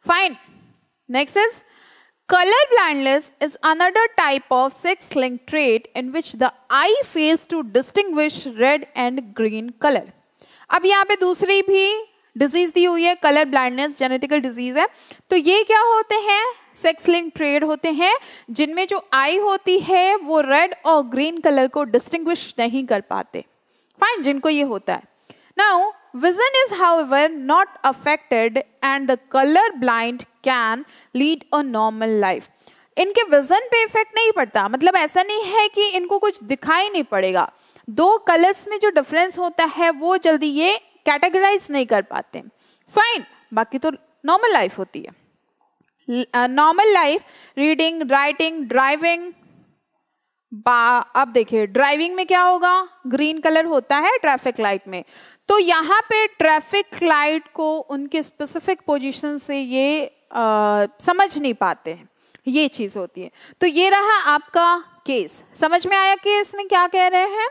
fine next is colour blindness is another type of sex link trait in which the eye fails to distinguish red and green colour अब यहाँ पे दूसरी भी डिजीज दी हुई है कलर ब्लाइंडनेस जेनेटिकल डिजीज है तो ये क्या होते हैं सेक्स लिंक ट्रेड होते हैं जिनमें जो आई होती है वो रेड और ग्रीन कलर को डिस्टिंग नहीं कर पाते फाइन जिनको ये होता है now vision is ever not affected and the colour blind can lead a normal life इनके विजन पे इफेक्ट नहीं पड़ता मतलब ऐसा नहीं है कि इनको कुछ दिखाई नहीं पड़ेगा दो कलर्स में जो डिफरेंस होता है वो जल्दी ये कैटेगराइज नहीं कर पाते फाइन बाकी तो नॉर्मल लाइफ होती है normal life reading writing driving अब देखिए ड्राइविंग में क्या होगा ग्रीन कलर होता है ट्रैफिक लाइट में तो यहाँ पे ट्रैफिक लाइट को उनके स्पेसिफिक पोजीशन से ये आ, समझ नहीं पाते हैं ये चीज़ होती है तो ये रहा आपका केस समझ में आया केस में क्या कह रहे हैं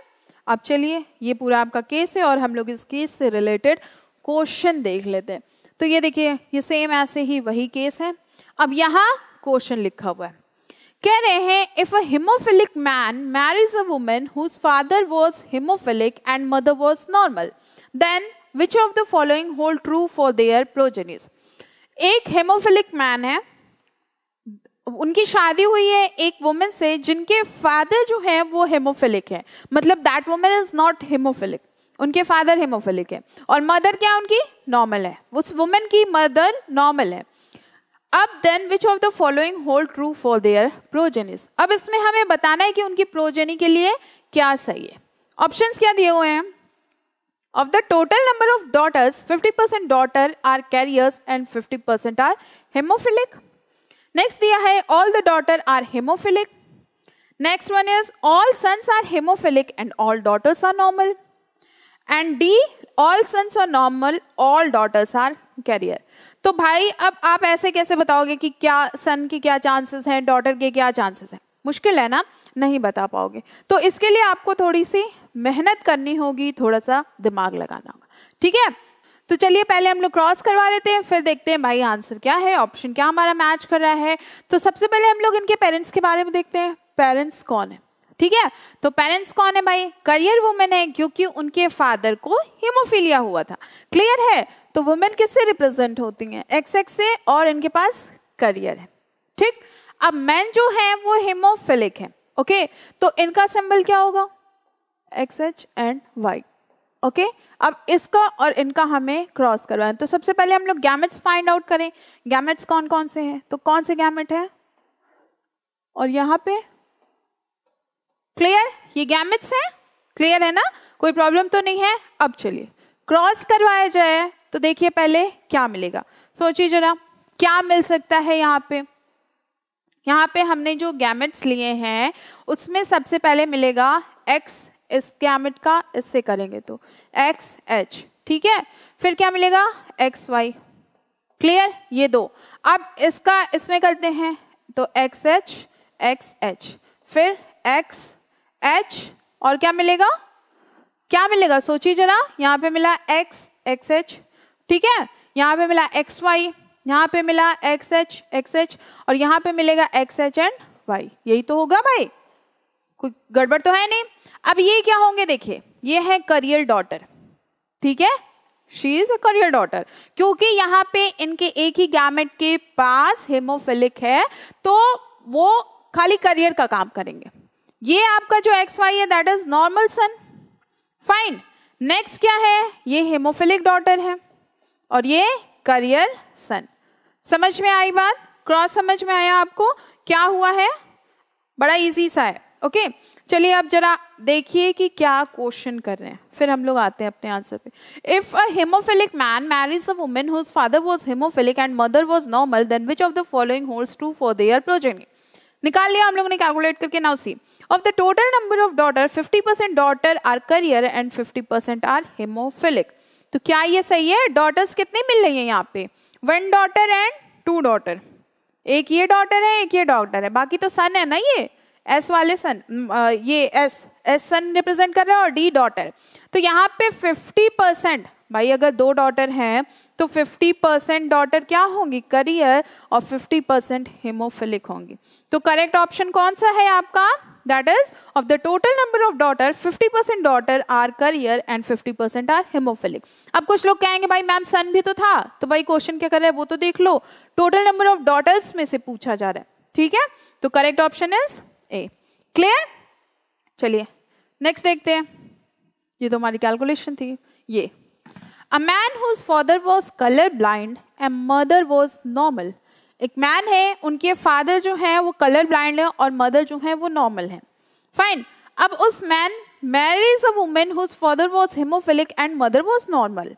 अब चलिए ये पूरा आपका केस है और हम लोग इस केस से रिलेटेड क्वेश्चन देख लेते हैं तो ये देखिए ये सेम ऐसे ही वही केस है अब यहाँ क्वेश्चन लिखा हुआ है कह रहे हैं if a haemophilic man marriage a women whose father was haemophilic and mother was normal then which of the following hold true for their progenies एक हेमोफिलिक मैन है उनकी शादी हुई है एक वुमेन से जिनके फादर जो है वो हेमोफिलिक है मतलब that women is not haemophilic उनके फादर हेमोफिलिक है और मदर क्या उनकी नॉर्मल है उस वुमेन की मदर नॉर्मल है अब then which of the following hold true for their progenies अब इसमें हमें बताना है कि उनकी प्रोजेनी के लिए क्या सही है ऑप्शन क्या दिए हुए हैं of the total number of daughters 50% percent daughter are carriers and 50% percent are haemophilic next दिया है all the daughter are haemophilic next one is all sons are haemophilic and all daughters are normal and D all sons are normal all daughters are carrier तो भाई अब आप ऐसे कैसे बताओगे कि क्या सन के क्या चांसेस हैं डॉटर के क्या चांसेस हैं मुश्किल है ना नहीं बता पाओगे तो इसके लिए आपको थोड़ी सी मेहनत करनी होगी थोड़ा सा दिमाग लगाना होगा ठीक है तो चलिए पहले हम लोग क्रॉस करवा लेते हैं फिर देखते हैं भाई आंसर क्या है ऑप्शन क्या हमारा मैच कर रहा है तो सबसे पहले हम लोग इनके पेरेंट्स के बारे में देखते हैं पेरेंट्स कौन है ठीक है तो पेरेंट्स कौन है भाई करियर वुमेन है क्योंकि उनके फादर को हिमोफीलिया हुआ था क्लियर है तो वुमेन किससे रिप्रेजेंट होती हैं एक्स एक्स से और इनके पास करियर है ठीक अब मैन जो है वो हिमोफिलिक है ओके तो इनका सिंबल क्या होगा X H and Y okay अब इसका और इनका हमें क्रॉस करवाना तो सबसे पहले हम लोग गैमेट्स फाइंड आउट करें गैमेट्स कौन कौन से हैं तो कौन से गैमेट है और यहाँ पे क्लियर ये गैमेट्स हैं क्लियर है ना कोई प्रॉब्लम तो नहीं है अब चलिए क्रॉस करवाया जाए तो देखिए पहले क्या मिलेगा सोचिए जरा क्या मिल सकता है यहाँ पे यहाँ पे हमने जो गैमेट्स लिए हैं उसमें सबसे पहले मिलेगा एक्स इस गैमेट का इससे करेंगे तो एक्स एच ठीक है फिर क्या मिलेगा एक्स वाई क्लियर ये दो अब इसका इसमें करते हैं तो एक्स एच एक्स एच फिर एक्स एच और क्या मिलेगा क्या मिलेगा सोचिए जरा यहाँ पे मिला एक्स एक्स एच ठीक है यहाँ पे मिला एक्स वाई यहाँ पे मिला एक्स एच एक्स एच और यहाँ पे मिलेगा एक्स एच एंड वाई यही तो होगा भाई कोई गड़बड़ तो है नहीं अब ये क्या होंगे देखिए ये है करियर डॉटर ठीक है she is a carrier daughter क्योंकि यहाँ पे इनके एक ही गैमेट के पास हेमोफिलिक है तो वो खाली करियर का काम करेंगे ये आपका जो एक्स वाई है that is normal son fine next क्या है ये हेमोफिलिक डॉटर है और ये करियर सन समझ में आई बात क्रॉस समझ में आया आपको क्या हुआ है बड़ा इजी सा है ओके okay? चलिए आप जरा देखिए कि क्या क्वेश्चन कर रहे हैं फिर हम लोग आते हैं अपने आंसर पे if a haemophilic man marriage a women whose father was haemophilic and mother was normal then which of the following holds true for their progeny निकाल लिया हम लोगों ने कैलकुलेट करके now see of the total number of daughter 50% daughter are carrier and 50% are haemophilic तो क्या ये सही है डॉटर्स कितनी मिल रही है यहाँ पे one daughter and two daughter एक ये डॉटर है एक ये डॉटर है बाकी तो सन है ना ये एस वाले सन ये एस एस सन रिप्रेजेंट कर रहा है और डी डॉटर तो यहाँ पे 50 परसेंट भाई अगर दो डॉटर हैं तो 50 परसेंट डॉटर क्या होंगी करियर और 50 परसेंट हिमोफिलिक होंगी तो करेक्ट ऑप्शन कौन सा है आपका that is of the total number of daughter 50 percent daughter are carrier and 50 percent are haemophilic अब कुछ लोग कहेंगे भाई मैम सन भी तो था तो भाई क्वेश्चन क्या कर रहा है वो तो देख लो टोटल नंबर ऑफ डॉटर्स में से पूछा जा रहा है ठीक है तो correct option is A clear चलिए नेक्स्ट देखते हैं ये तो हमारी कैलकुलेशन थी ये a man whose father was colour blind and mother was normal एक मैन है उनके फादर जो है वो कलर ब्लाइंड है और मदर जो है वो नॉर्मल है फाइन अब उस man marriage a women whose father was haemophilic and mother was normal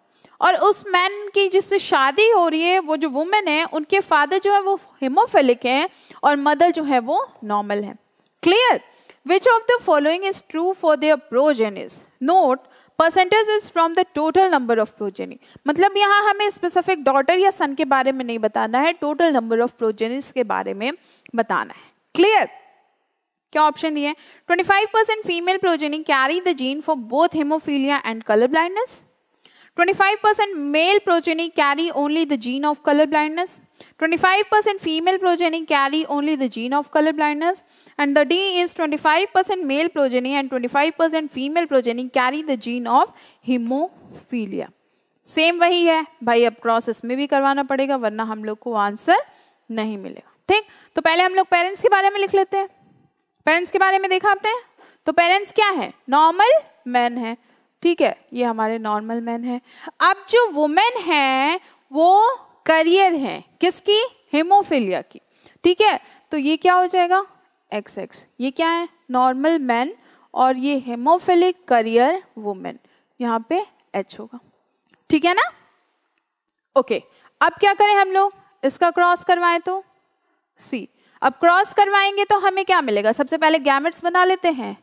और उस मैन की जिससे शादी हो रही है वो जो वुमेन है उनके फादर जो है वो हिमोफिलिक हैं और मदर जो है वो नॉर्मल है Clear? Which of the following is true for their progenies? Note, percentage is from the total number of progeny मतलब यहाँ हमें स्पेसिफिक डॉटर या सन के बारे में नहीं बताना है टोटल नंबर ऑफ प्रोजेनिस के बारे में बताना है क्लियर क्या ऑप्शन दिए five percent female progeny carry the gene for both haemophilia and colour blindness five percent male progeny carry only the gene of colour blindness five percent female progeny carry only the gene of colour blindness and the D is 25% male progeny and 25% female progeny carry the gene of haemophilia same वही है भाई अब cross इसमें भी करवाना पड़ेगा वरना हम लोग को आंसर नहीं मिलेगा ठीक तो पहले हम लोग पेरेंट्स के बारे में लिख लेते हैं पेरेंट्स के बारे में देखा आपने तो पेरेंट्स क्या है नॉर्मल मैन है ठीक है ये हमारे नॉर्मल मैन है अब जो वुमेन है वो करियर है किसकी हेमोफीलिया की ठीक है तो ये क्या हो जाएगा एक्स एक्स ये क्या है नॉर्मल मैन और ये हेमोफिलिक करियर वुमेन यहाँ पे एच होगा ठीक है ना ओके अब क्या करें हम लोग इसका क्रॉस करवाएं तो सी अब क्रॉस करवाएंगे तो हमें क्या मिलेगा सबसे पहले गैमेट्स बना लेते हैं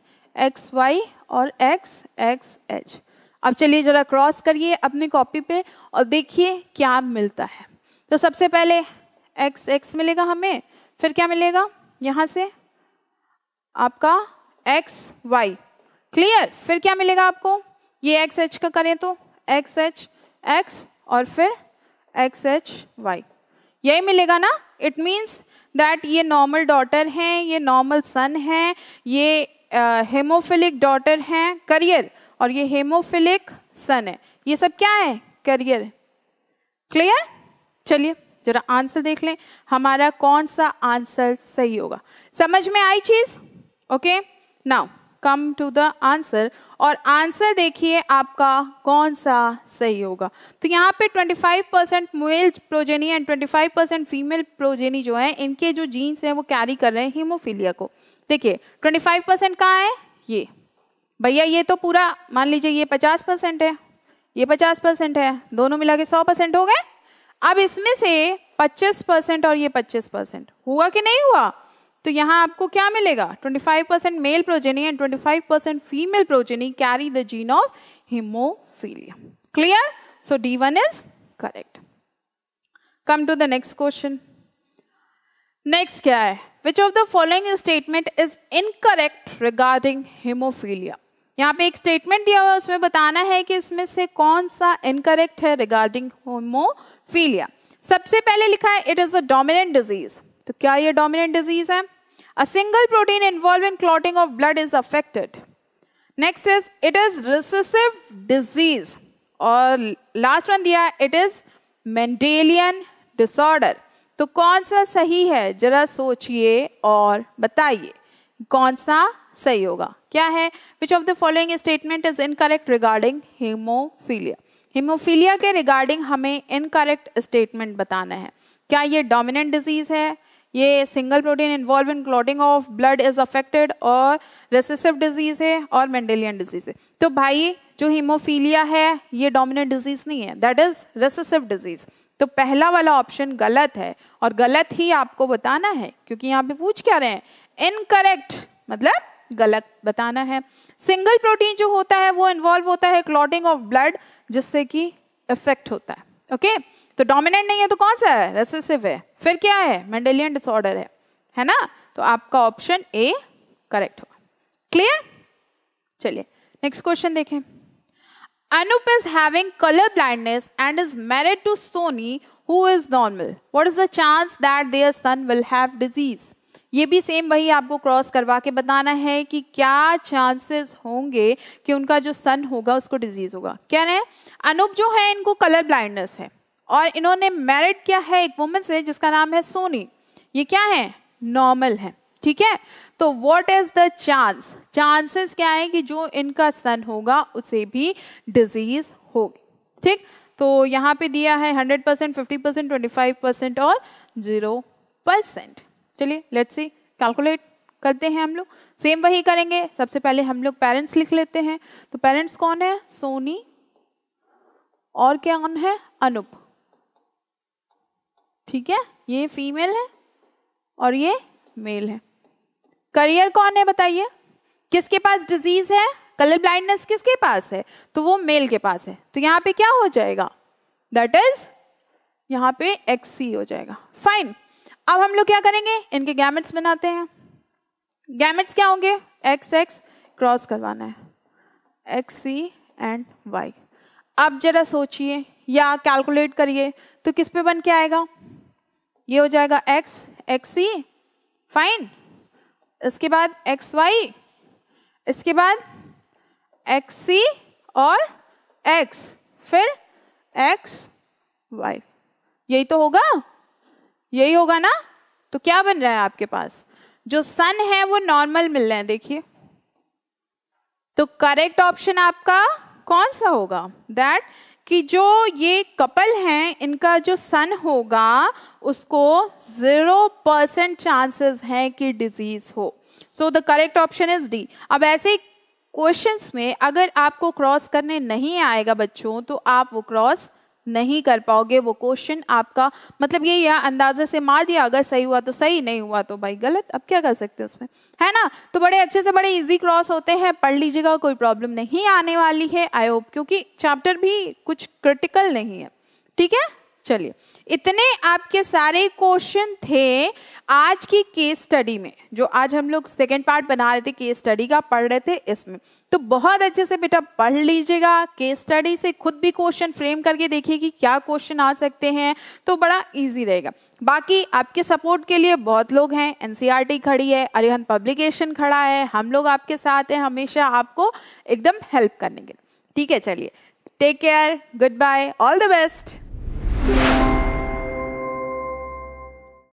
एक्स वाई और एक्स एक्स एच अब चलिए जरा क्रॉस करिए अपनी कॉपी पे और देखिए क्या मिलता है तो सबसे पहले एक्स एक्स मिलेगा हमें फिर क्या मिलेगा यहाँ से आपका एक्स वाई क्लियर फिर क्या मिलेगा आपको ये एक्स एच का करें तो एक्स एच एक्स और फिर एक्स एच वाई यही मिलेगा ना इट मीन्स दैट ये नॉर्मल डॉटर हैं ये नॉर्मल सन है ये हेमोफिलिक डॉटर हैं करियर और ये हेमोफिलिक सन है ये सब क्या है करियर क्लियर चलिए जरा आंसर देख लें हमारा कौन सा आंसर सही होगा समझ में आई चीज़ okay now come to the answer और आंसर देखिए आपका कौन सा सही होगा तो यहाँ पे 25 percent male progeny and 25 percent female progeny जो है इनके जो जीन्स हैं वो कैरी कर रहे हैं हीमोफीलिया को देखिए 25 परसेंट कहाँ है ये भैया ये तो पूरा मान लीजिए ये 50 परसेंट है ये 50 परसेंट है दोनों मिला के सौ परसेंट हो गए अब इसमें से 25 परसेंट और ये 25 परसेंट हुआ कि नहीं हुआ तो यहाँ आपको क्या मिलेगा 25% male progeny and 25% female progeny carry the gene of haemophilia clear so D one is correct come to the next question next क्या है which of the following statement is incorrect regarding haemophilia यहाँ पे एक statement दिया हुआ है उसमें बताना है कि इसमें से कौन सा इनकरेक्ट है रिगार्डिंग होमोफीलिया सबसे पहले लिखा है it is a dominant disease तो क्या ये डोमिनेंट डिजीज है A single protein involved in clotting of blood is affected. Next is it is recessive disease और लास्ट वन दिया इट इज मेंडेलियन डिसऑर्डर तो कौन सा सही है जरा सोचिए और बताइए कौन सा सही होगा क्या है which of the following statement is incorrect regarding haemophilia haemophilia के रिगार्डिंग हमें इनकरेक्ट स्टेटमेंट बताना है क्या ये डोमिनेंट डिजीज है ये single protein involve in clotting of blood is affected और रेसेसिव डिजीज है और मेंडेलियन डिजीज है तो भाई जो हीमोफीलिया है ये डोमिनेंट डिजीज नहीं है दैट इज रेसेसिव डिजीज तो पहला वाला ऑप्शन गलत है और गलत ही आपको बताना है क्योंकि यहाँ पे पूछ क्या रहे हैं इनकरेक्ट मतलब गलत बताना है सिंगल प्रोटीन जो होता है वो इन्वॉल्व होता है क्लॉटिंग ऑफ ब्लड जिससे कि इफेक्ट होता है ओके okay? तो डोमिनेंट नहीं है तो कौन सा है रेसेसिव है फिर क्या है मेंडेलियन डिसऑर्डर है है ना तो आपका ऑप्शन ए करेक्ट होगा क्लियर चलिए नेक्स्ट क्वेश्चन देखें Anup is having colour blindness and is married to Soni who is normal what is the chance that their son will have disease ये भी सेम वही आपको क्रॉस करवा के बताना है कि क्या चांसेस होंगे कि उनका जो सन होगा उसको डिजीज होगा क्या है अनुप जो है इनको कलर ब्लाइंडनेस है और इन्होंने मैरिड किया है एक वुमेन से जिसका नाम है सोनी ये क्या है नॉर्मल है ठीक है तो what is the chance chances क्या है कि जो इनका सन होगा उसे भी डिजीज होगी ठीक तो यहाँ पे दिया है 100 percent fifty percent twenty five percent और जीरो परसेंट चलिए लेट्स सी कैलकुलेट करते हैं हम लोग सेम वही करेंगे सबसे पहले हम लोग पेरेंट्स लिख लेते हैं तो पेरेंट्स कौन है सोनी और क्या कौन है अनुप ठीक है ये फीमेल है और ये मेल है करियर कौन है बताइए किसके पास डिजीज है कलर ब्लाइंडनेस किसके पास है तो वो मेल के पास है तो यहाँ पे क्या हो जाएगा दैट इज यहाँ पे एक्स सी हो जाएगा फाइन अब हम लोग क्या करेंगे इनके गैमेट्स बनाते हैं गैमेट्स क्या होंगे एक्स एक्स क्रॉस करवाना है एक्स सी एंड वाई अब जरा सोचिए या कैलकुलेट करिए तो किस पे बन के आएगा ये हो जाएगा एक्स एक्स सी फाइन इसके बाद एक्स वाई इसके बाद एक्स सी और x फिर x y यही तो होगा यही होगा ना तो क्या बन रहा है आपके पास जो सन है वो नॉर्मल मिल रहे हैं देखिए तो करेक्ट ऑप्शन आपका कौन सा होगा दैट कि जो ये कपल हैं इनका जो सन होगा उसको ज़ीरो परसेंट चांसेस हैं कि डिजीज़ हो so the correct option is D अब ऐसे क्वेश्चंस में अगर आपको क्रॉस करने नहीं आएगा बच्चों तो आप वो क्रॉस नहीं कर पाओगे वो क्वेश्चन आपका मतलब ये यह अंदाजे से मार दिया अगर सही हुआ तो सही नहीं हुआ तो भाई गलत अब क्या कर सकते हैं उसमें है ना तो बड़े अच्छे से बड़े इजी क्रॉस होते हैं पढ़ लीजिएगा कोई प्रॉब्लम नहीं आने वाली है आई होप क्योंकि चैप्टर भी कुछ क्रिटिकल नहीं है ठीक है चलिए इतने आपके सारे क्वेश्चन थे आज की केस स्टडी में जो आज हम लोग सेकेंड पार्ट बना रहे थे केस स्टडी का पढ़ रहे थे इसमें तो बहुत अच्छे से बेटा पढ़ लीजिएगा केस स्टडी से खुद भी क्वेश्चन फ्रेम करके देखिए कि क्या क्वेश्चन आ सकते हैं तो बड़ा ईजी रहेगा बाकी आपके सपोर्ट के लिए बहुत लोग हैं एनसीईआरटी e खड़ी है अरिहन पब्लिकेशन खड़ा है हम लोग आपके साथ हैं हमेशा आपको एकदम हेल्प करने के ठीक है चलिए take care good bye all the best